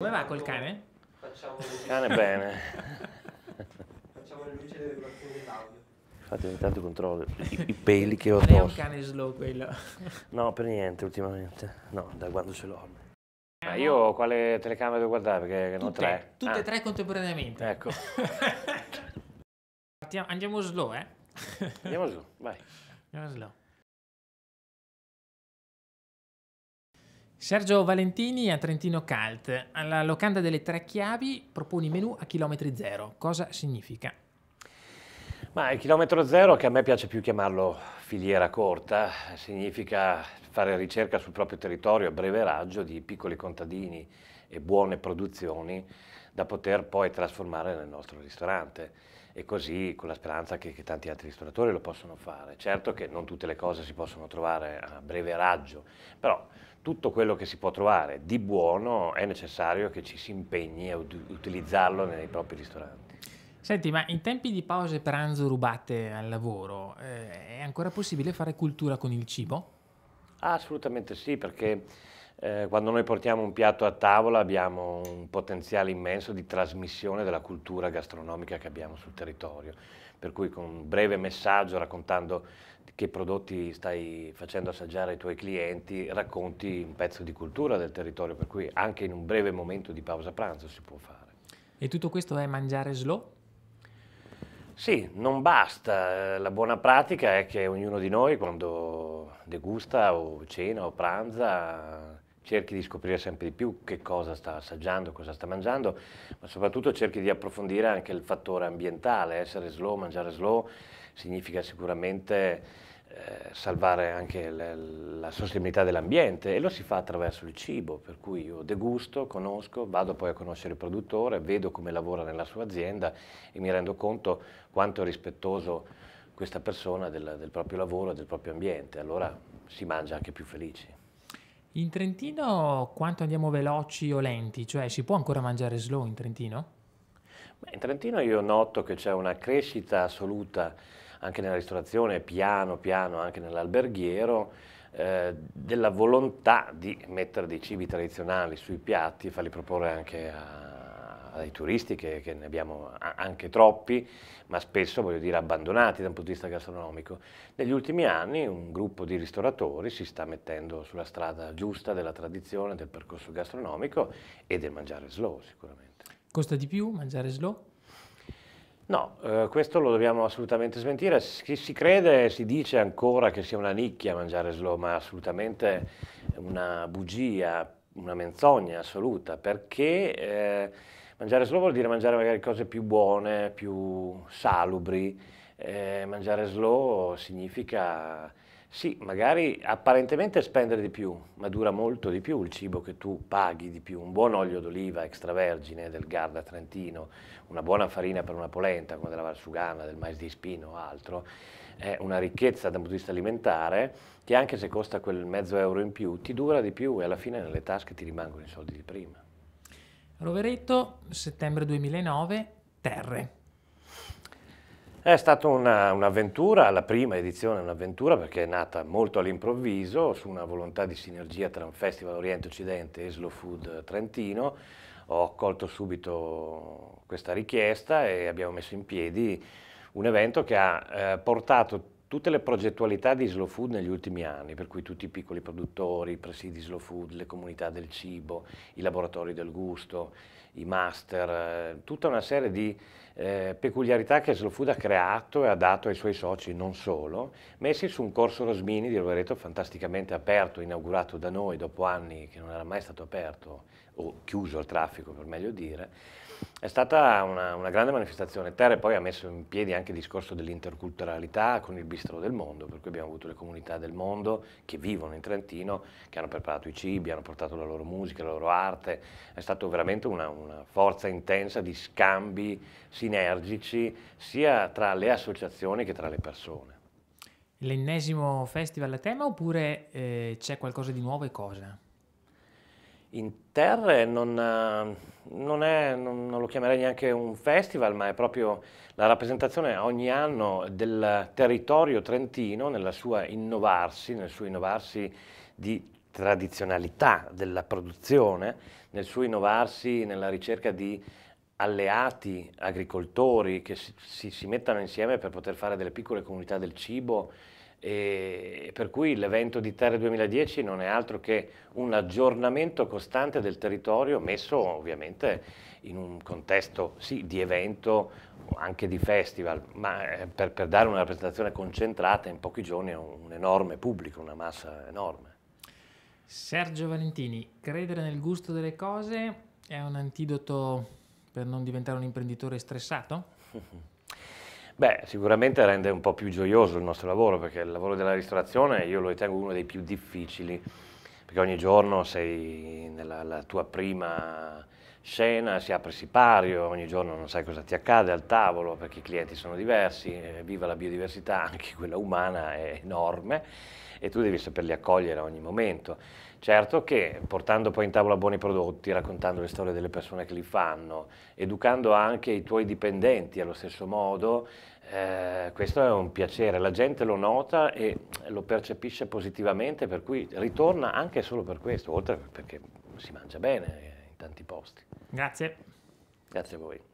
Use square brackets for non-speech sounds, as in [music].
Come va col cane? Facciamo il cane bene. Facciamo le luci delle regolazioni d'audio. Infatti ogni tanto controllo i, i [laughs] peli che ho posto. Non è un cane slow quello. no, per niente ultimamente. No, da quando ce l'ho. Ma ah, io quale telecamera devo guardare? Perché ne ho tre. Tutte ah. e tre contemporaneamente. Ecco. [laughs] Partiamo, andiamo slow, eh? andiamo slow, vai. Andiamo slow. Sergio Valentini a Trentino Calt, alla locanda delle tre chiavi proponi menù a chilometri zero. Cosa significa? Ma il chilometro zero, che a me piace più chiamarlo filiera corta, significa fare ricerca sul proprio territorio a breve raggio di piccoli contadini e buone produzioni da poter poi trasformare nel nostro ristorante e così con la speranza che, che, tanti altri ristoratori lo possano fare. Certo che non tutte le cose si possono trovare a breve raggio, però tutto quello che si può trovare di buono è necessario che ci si impegni a utilizzarlo nei propri ristoranti. Senti, ma in tempi di pause e pranzo rubate al lavoro, eh, è ancora possibile fare cultura con il cibo? assolutamente sì, perché eh, quando noi portiamo un piatto a tavola abbiamo un potenziale immenso di trasmissione della cultura gastronomica che abbiamo sul territorio, per cui con un breve messaggio raccontando che prodotti stai facendo assaggiare ai tuoi clienti, racconti un pezzo di cultura del territorio, per cui anche in un breve momento di pausa pranzo si può fare. E tutto questo è mangiare slow? Sì, non basta. Eh, la buona pratica è che ognuno di noi quando degusta o cena o pranza cerchi di scoprire sempre di più che cosa sta assaggiando, cosa sta mangiando, ma soprattutto cerchi di approfondire anche il fattore ambientale, essere slow, mangiare slow significa sicuramente eh, salvare anche le, la sostenibilità dell'ambiente e lo si fa attraverso il cibo, per cui io degusto, conosco, vado poi a conoscere il produttore, vedo come lavora nella sua azienda e mi rendo conto quanto è rispettoso questa persona del, del proprio lavoro e del proprio ambiente, allora si mangia anche più felici. In Trentino quanto andiamo veloci o lenti? Cioè si può ancora mangiare slow in Trentino? Beh, in Trentino io noto che c'è una crescita assoluta anche nella ristorazione, piano piano anche nell'alberghiero, eh, della volontà di mettere dei cibi tradizionali sui piatti e farli proporre anche a, dai eh, turisti, che, che, ne abbiamo anche troppi, ma spesso voglio dire abbandonati da un punto di vista gastronomico. Negli ultimi anni un gruppo di ristoratori si sta mettendo sulla strada giusta della tradizione, del percorso gastronomico e del mangiare slow sicuramente. Costa di più mangiare slow? No, eh, questo lo dobbiamo assolutamente smentire. Si, si crede, si dice ancora che sia una nicchia mangiare slow, ma assolutamente una bugia, una menzogna assoluta, perché eh, Mangiare slow vuol dire mangiare magari cose più buone, più salubri. Eh, mangiare slow significa, sì, magari apparentemente spendere di più, ma dura molto di più il cibo che tu paghi di più. Un buon olio d'oliva extravergine del Garda Trentino, una buona farina per una polenta come della Valsugana, del mais di spino o altro, è una ricchezza dal punto di vista alimentare che anche se costa quel mezzo euro in più ti dura di più e alla fine nelle tasche ti rimangono i soldi di prima. Rovereto, settembre 2009, Terre. È stata una, un'avventura, la prima edizione è un'avventura perché è nata molto all'improvviso su una volontà di sinergia tra un Festival Oriente Occidente e Slow Food Trentino. Ho accolto subito questa richiesta e abbiamo messo in piedi un evento che ha eh, portato tutte le progettualità di Slow Food negli ultimi anni, per cui tutti i piccoli produttori, i presidi Slow Food, le comunità del cibo, i laboratori del gusto, i master, eh, tutta una serie di eh, peculiarità che Slow Food ha creato e ha dato ai suoi soci, non solo, messi su un corso Rosmini di Rovereto fantasticamente aperto, inaugurato da noi dopo anni che non era mai stato aperto, o chiuso al traffico per meglio dire, è stata una, una, grande manifestazione. Terre poi ha messo in piedi anche il discorso dell'interculturalità con il bistro del mondo, per cui abbiamo avuto le comunità del mondo che vivono in Trentino, che hanno preparato i cibi, hanno portato la loro musica, la loro arte. È stata veramente una, una forza intensa di scambi sinergici sia tra le associazioni che tra le persone. L'ennesimo festival a tema oppure eh, c'è qualcosa di nuovo e cosa? in terre non, eh, non, è, non, non, lo chiamerei neanche un festival, ma è proprio la rappresentazione ogni anno del territorio trentino nella sua innovarsi, nel suo innovarsi di tradizionalità della produzione, nel suo innovarsi nella ricerca di alleati agricoltori che si, si, si mettano insieme per poter fare delle piccole comunità del cibo e per cui l'evento di Terre 2010 non è altro che un aggiornamento costante del territorio messo ovviamente in un contesto sì, di evento anche di festival, ma eh, per, per dare una rappresentazione concentrata in pochi giorni a un, un enorme pubblico, una massa enorme. Sergio Valentini, credere nel gusto delle cose è un antidoto per non diventare un imprenditore stressato? [laughs] Beh, sicuramente rende un po' più gioioso il nostro lavoro, perché il lavoro della ristorazione io lo ritengo uno dei più difficili, perché ogni giorno sei nella tua prima scena, si apre sipario, ogni giorno non sai cosa ti accade al tavolo perché i clienti sono diversi, eh, viva la biodiversità, [laughs] anche quella umana è enorme e tu devi saperli accogliere a ogni momento. Certo che portando poi in tavola buoni prodotti, raccontando le storie delle persone che li fanno, educando anche i tuoi dipendenti allo stesso modo, eh, questo è un piacere, la gente lo nota e lo percepisce positivamente, per cui ritorna anche solo per questo, oltre perché si mangia bene, tanti posti. Grazie. Grazie a voi.